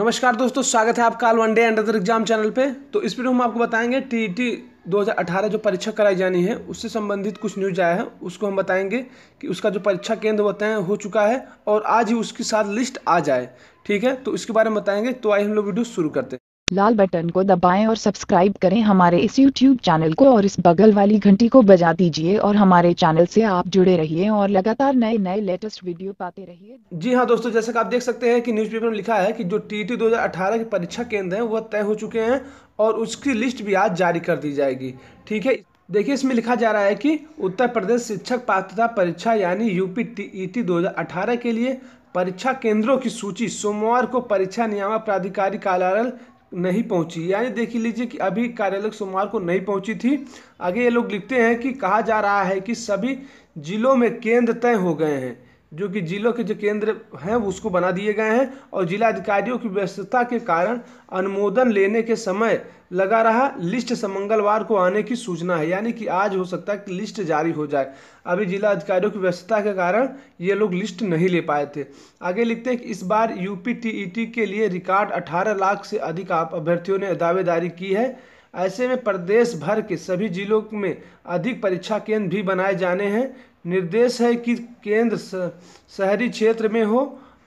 नमस्कार दोस्तों स्वागत है आपका one day and other exam channel पे तो इस वीडियो में आपको बताएंगे टी टी e दो जो परीक्षा कराई जानी है उससे संबंधित कुछ न्यूज आया है उसको हम बताएंगे कि उसका जो परीक्षा केंद्र होता है हो चुका है और आज ही उसके साथ लिस्ट आ जाए ठीक है तो इसके बारे में बताएंगे तो आइए हम लोग वीडियो शुरू करते लाल बटन को दबाएं और सब्सक्राइब करें हमारे इस यूट्यूब चैनल को और इस बगल वाली घंटी को बजा दीजिए और हमारे चैनल से आप जुड़े रहिए और लगातार नए नए लेटेस्ट वीडियो पाते रहिए जी हाँ दोस्तों जैसे कि आप देख सकते हैं कि न्यूज़पेपर में लिखा है कि जो टी टी की परीक्षा केंद्र है वह तय हो चुके हैं और उसकी लिस्ट भी आज जारी कर दी जाएगी ठीक है देखिए इसमें लिखा जा रहा है कि उत्तर प्रदेश शिक्षक पात्रता परीक्षा यानी यूपी टी 2018 के लिए परीक्षा केंद्रों की सूची सोमवार को परीक्षा नियामक प्राधिकारी कार्यालय नहीं पहुंची यानी देख लीजिए कि अभी कार्यालय सोमवार को नहीं पहुंची थी आगे ये लोग लिखते हैं कि कहा जा रहा है कि सभी जिलों में केंद्र तय हो गए हैं जो कि जिलों के जो केंद्र हैं उसको बना दिए गए हैं और जिलाधिकारियों की व्यस्तता के कारण अनुमोदन लेने के समय लगा रहा लिस्ट मंगलवार को आने की सूचना है यानी कि आज हो सकता है कि लिस्ट जारी हो जाए अभी जिला अधिकारियों की व्यस्तता के कारण ये लोग लिस्ट नहीं ले पाए थे आगे लिखते हैं कि इस बार यू e के लिए रिकॉर्ड अठारह लाख से अधिक अभ्यर्थियों ने दावेदारी की है ऐसे में प्रदेश भर के सभी जिलों में अधिक परीक्षा केंद्र भी बनाए जाने हैं निर्देश है कि केंद्र शहरी क्षेत्र में हो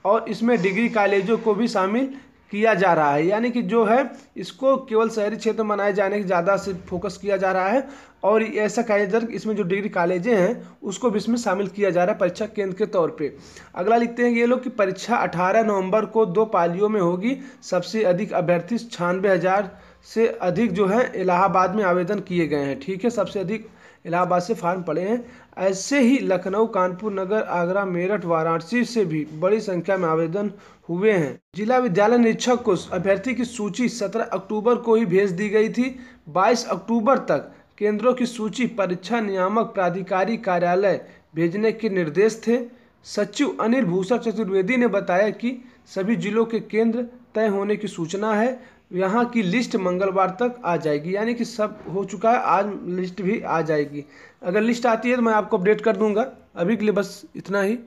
और इसमें डिग्री कॉलेजों को भी शामिल किया जा रहा है यानी कि जो है इसको केवल शहरी क्षेत्र में बनाए जाने की ज़्यादा से फोकस किया जा रहा है और ऐसा कार्यदर इसमें जो डिग्री कॉलेजें हैं उसको भी इसमें शामिल किया जा रहा है परीक्षा केंद्र के तौर पे अगला लिखते हैं ये लोग कि परीक्षा 18 नवंबर को दो पालियों में होगी सबसे अधिक अभ्यर्थी छियानवे हज़ार से अधिक जो है इलाहाबाद में आवेदन किए गए हैं ठीक है सबसे अधिक इलाहाबाद से फार्म पड़े हैं ऐसे ही लखनऊ कानपुर नगर आगरा मेरठ वाराणसी से भी बड़ी संख्या में आवेदन हुए हैं जिला विद्यालय निरीक्षक को अभ्यर्थी की सूची 17 अक्टूबर को ही भेज दी गई थी 22 अक्टूबर तक केंद्रों की सूची परीक्षा नियामक प्राधिकारी कार्यालय भेजने के निर्देश थे सचिव अनिल भूषण चतुर्वेदी ने बताया कि सभी जिलों के केंद्र तय होने की सूचना है यहाँ की लिस्ट मंगलवार तक आ जाएगी यानी कि सब हो चुका है आज लिस्ट भी आ जाएगी अगर लिस्ट आती है तो मैं आपको अपडेट कर दूंगा अभी के लिए बस इतना ही